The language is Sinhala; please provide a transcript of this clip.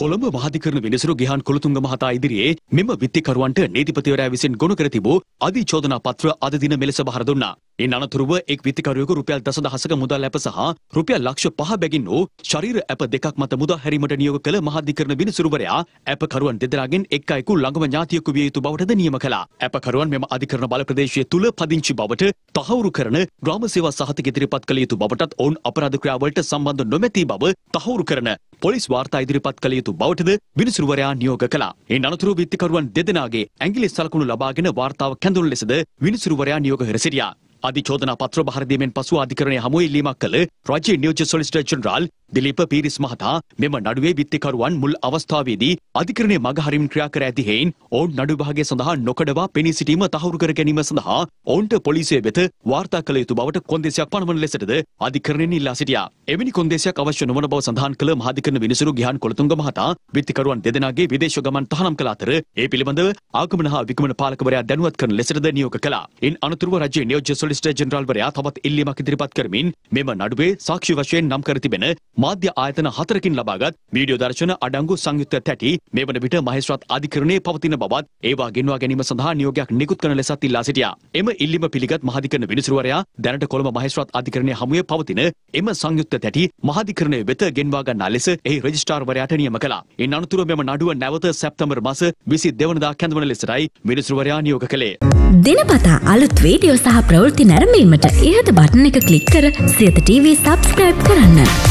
කොළඹ මහධිකරණ විනිසුරු ගිහාන් කොළතුංග මහතා ඉදිරියේ මෙම විත්තිකරුවන්ට නීතිපතිවරයා විසින් ගොනු කර තිබූ අධිචෝදනා පත්‍ර අද දින මෙලෙස බහර දුන්නා. ඉන් අනතුරුව එක් විතිකරුවෙකු රුපියල් දසදහසක මුදල් ඇප සහ රුපියල් ලක්ෂ පහ බැගින් වූ ශරීර ඇප දෙකක් මත මුදා හැරීමට නියෝග කළ මහාධිකරණ විනිසුරුවරයා ඇපකරුවන් දෙදරාගෙන් එක් අයෙකු ළඟම ඥාතියෙකු විය යුතු බවටද නියම කළා. ඇපකරුවන් මෙම අධිකරණ බල ප්‍රදේශය තුළ පදිංචි බවට තහවුරු කරන ග්‍රාම සේවා සහතික ඉදිරිපත් කළ යුතු බවටත් ඔවුන් අපරාධ ක්‍රියාවලට සම්බන්ධ නොමැති බව තහවුරු කරන පොලිස් වාර්තා ඉදිරිපත් කළ යුතු බවටද විනිසුරුවරයා නියෝග කළා. ඉන් අනතුරුව විතිකරුවන් දෙදෙනාගේ ඇඟිලි සලකුණු ලබාගෙන වාර්තාව කැඳුණු ලෙසද විනිසුරුවරයා නියෝග කර සිටියා. අධිචෝදනා පත්‍ර භාරදීමෙන් පසු අධිකරණය හමුව ඉල්ලීමක් කළ රජයේ නියෝජ්‍ය සොලිසිටර් ජෙනරාල් දිලිප පීරිස් මහතා මෙම නඩුවේ විත්තිකරුවන් මුල් අවස්ථාවේදී අධිකරණය මගහරින් ක්‍රියා කර ඇති හේයින් ඔවුන් නඩු විභාගය සඳහා නොකඩවා පෙනී සිටීම තහවුරු කර ගැනීම සඳහා ඔවුන්ට පොලිසිය වෙත වාර්තා කළ යුතු බවට කොන්දේසියක් පනවන ලෙසටද අධිකරණයෙන් ඉල්ලා සිටියා. එවැනි කොන්දේසියක් අවශ්‍ය නොවන බව සඳහන් කළ මහාධිකරණ විනිසුරු ගිහාන් කොළතුංග මහතා විත්තිකරුවන් දෙදෙනාගේ විදේශ ගමන් තහනම් කළ අතර ඒ පිළිබඳව ආගමන හා විගමන පාලකවරයා දැනුවත් කරන ලෙසටද නියෝග කළා. ඉන් අනතුරුව රජයේ නියෝජ්‍ය සොලිසිටර් ජෙනරාල්වරයා තවත් ඉල්ලීමක් ඉදිරිපත් කරමින් මෙම නඩුවේ සාක්ෂි වශයෙන් නම් කර තිබෙන මාධ්‍ය ආයතන හතරකින් ලබාගත් වීඩියෝ දර්ශන අඩංගු සංයුක්ත තැටි මේ වන විට මහේස්ත්‍රාත් අධිකරණයේ පවතින බවත් ඒවා ගෙන්වා ගැනීම සඳහා නියෝගයක් නිකුත් කරන ලෙසත් ඉල්ලා සිටියා. එම ඉල්ලීම පිළිගත් මහාධිකරණ විනිසුරුවරයා දැනට කොළඹ මහේස්ත්‍රාත් අධිකරණයේ හමුවේ පවතින එම සංයුක්ත තැටි මහාධිකරණය වෙත ගෙන්වා ගන්නා ලෙස එහි රෙජිස්ට්‍රාර්වරයාට නියම කළා. ඉන් අනතුරුව මෙම නඩුව නැවත සැප්තැම්බර් මාස 22 වෙනිදා කැඳවන ලෙසයි විනිසුරුවරයා නියෝග කළේ. දිනපතා අලුත් වීඩියෝ සහ ප්‍රවෘත්ති නැරඹීමට ඉහත බටන් එක ක්ලික් කර සියත TV සබස්ක්‍රයිබ් කරන්න.